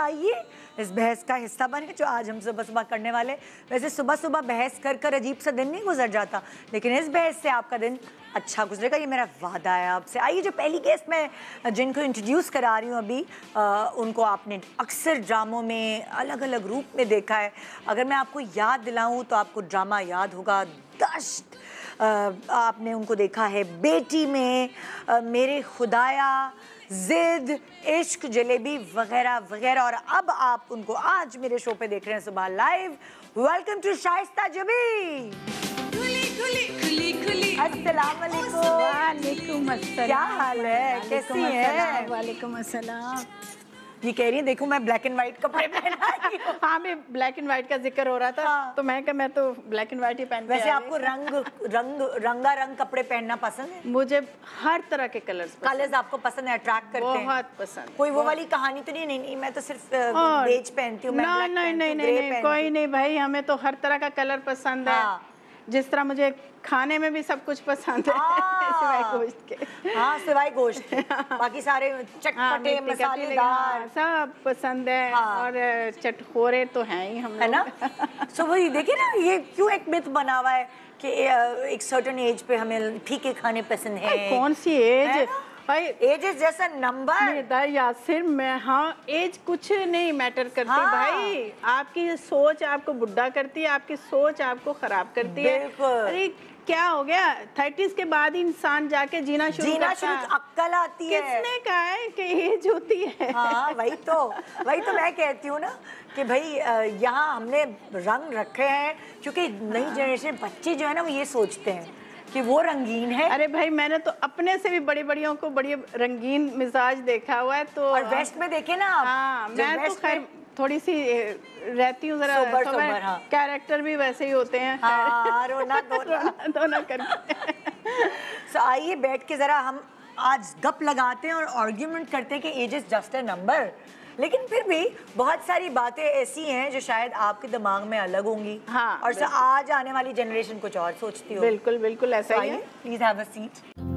आइए इस बहस का हिस्सा बने जो आज हम सुबह सुबह करने वाले वैसे सुबह सुबह बहस कर कर अजीब सा दिन नहीं गुजर जाता लेकिन इस बहस से आपका दिन अच्छा गुजरेगा ये मेरा वादा है आपसे आइए जो पहली गेस्ट मैं जिनको इंट्रोड्यूस करा रही हूँ अभी आ, उनको आपने अक्सर ड्रामों में अलग अलग रूप में देखा है अगर मैं आपको याद दिलाऊँ तो आपको ड्रामा याद होगा दश आपने उनको देखा है बेटी में मेरे खुदाया जिद इश्क जलेबी वगैरह वगैरह और अब आप उनको आज मेरे शो पे देख रहे हैं सुबह लाइव वेलकम टू शाइस्ता जबी क्या हाल है कैसी है वालेकुम ये कह रही है देखो मैं ब्लैक एंड व्हाइट कपड़े पहना हाँ मैं ब्लैक एंड व्हाइट का जिक्र हो रहा था हाँ। तो मैं कहा मैं तो ब्लैक एंड व्हाइट ही पहनती वैसे आपको रंग रंग रंगा रंग कपड़े पहनना पसंद है मुझे हर तरह के कलर्स कलर्स आपको पसंद है अट्रैक्ट करते हैं बहुत पसंद कोई वो वाली कहानी तो नहीं नहीं, नहीं मैं तो सिर्फ बेज हाँ। पहनती हूँ नहीं नहीं नहीं कोई नहीं भाई हमें तो हर तरह का कलर पसंद है हाँ। जिस तरह मुझे खाने में भी सब कुछ पसंद है हाँ। सिवाय गोश्त के हाँ सिवाय गोश्त हाँ। बाकी सारे चटपटे हाँ, मसालेदार सब पसंद है हाँ। और चटखोरे तो हैं ही हम है ना सो वही देखिए ना ये क्यों एक मिथ बना हुआ है कि एक सर्टन एज पे हमें फीके खाने पसंद है कौन सी एज एज इज जैसा नंबर यासिर मैं हाँ एज कुछ नहीं मैटर करती हाँ। भाई आपकी सोच आपको बुढ़ा करती है आपकी सोच आपको खराब करती है अरे क्या हो गया थर्टीज के बाद ही इंसान जाके जीना शुरू जीना शुरू तो अक्कल आती है किसने कहा है कि एज होती है हाँ वही तो वही तो मैं कहती हूँ ना कि भाई यहाँ हमने रंग रखे हैं क्योंकि नई जनरेशन हाँ। बच्चे जो है ना वो ये सोचते हैं कि वो रंगीन है अरे भाई मैंने तो अपने से भी बड़ी बड़ियों को बड़ी रंगीन मिजाज देखा हुआ है तो और वेस्ट में देखे ना आप हाँ मैं तो खैर थोड़ी सी रहती हूँ जरा सोबर, तो सोबर, हाँ। कैरेक्टर भी वैसे ही होते हैं हाँ, रोना धोना करके सो तो आइए बैठ के जरा हम आज गप लगाते हैं और आर्ग्यूमेंट करते हैं कि age is just a number लेकिन फिर भी बहुत सारी बातें ऐसी हैं जो शायद आपके दिमाग में अलग होंगी हाँ, और आज आने वाली जनरेशन कुछ और सोचती हो बिल्कुल बिल्कुल ऐसा ही तो है प्लीज हैव अ सीट